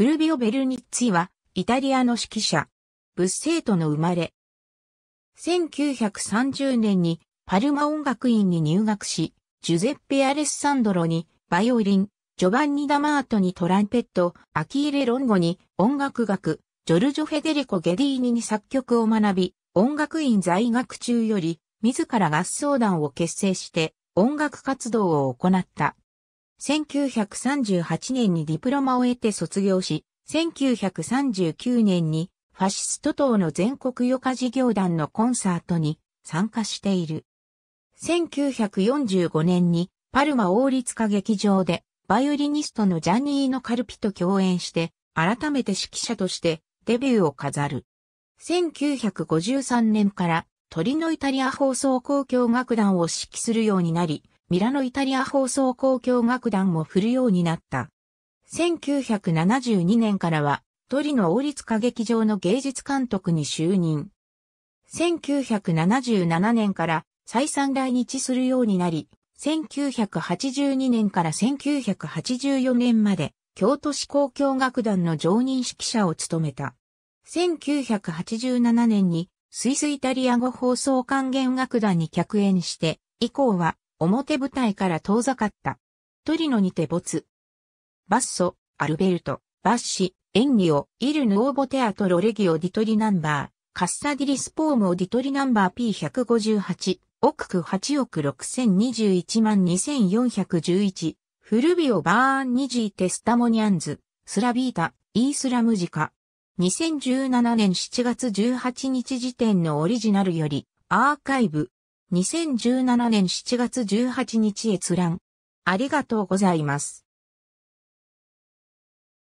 フルビオ・ベルニッツィは、イタリアの指揮者。ブセ生徒の生まれ。1930年にパルマ音楽院に入学し、ジュゼッペ・アレッサンドロにバイオリン、ジョバンニ・ダマートにトランペット、アキーレ・ロンゴに音楽学、ジョルジョ・フェデリコ・ゲディーニに作曲を学び、音楽院在学中より、自ら合奏団を結成して音楽活動を行った。1938年にディプロマを得て卒業し、1939年にファシスト党の全国余暇事業団のコンサートに参加している。1945年にパルマ王立歌劇場でバイオリニストのジャニーノ・カルピと共演して改めて指揮者としてデビューを飾る。1953年から鳥のイタリア放送交響楽団を指揮するようになり、ミラノイタリア放送公共楽団も振るようになった。1972年からは、トリノ王立歌劇場の芸術監督に就任。1977年から再三来日するようになり、1982年から1984年まで、京都市交響楽団の常任指揮者を務めた。1987年に、スイスイタリア語放送還元楽団に客演して、以降は表舞台から遠ざかった。トリノにて没。バッソ、アルベルト、バッシ、エンリオ、イルヌオーボテアトロレギオディトリナンバー、カッサディリスポームオディトリナンバー P158、ク区8億6021万2411、フルビオバーンニジーテスタモニアンズ、スラビータ、イースラムジカ。2017年7月18日時点のオリジナルより、アーカイブ、2017年7月18日閲覧。ありがとうございます。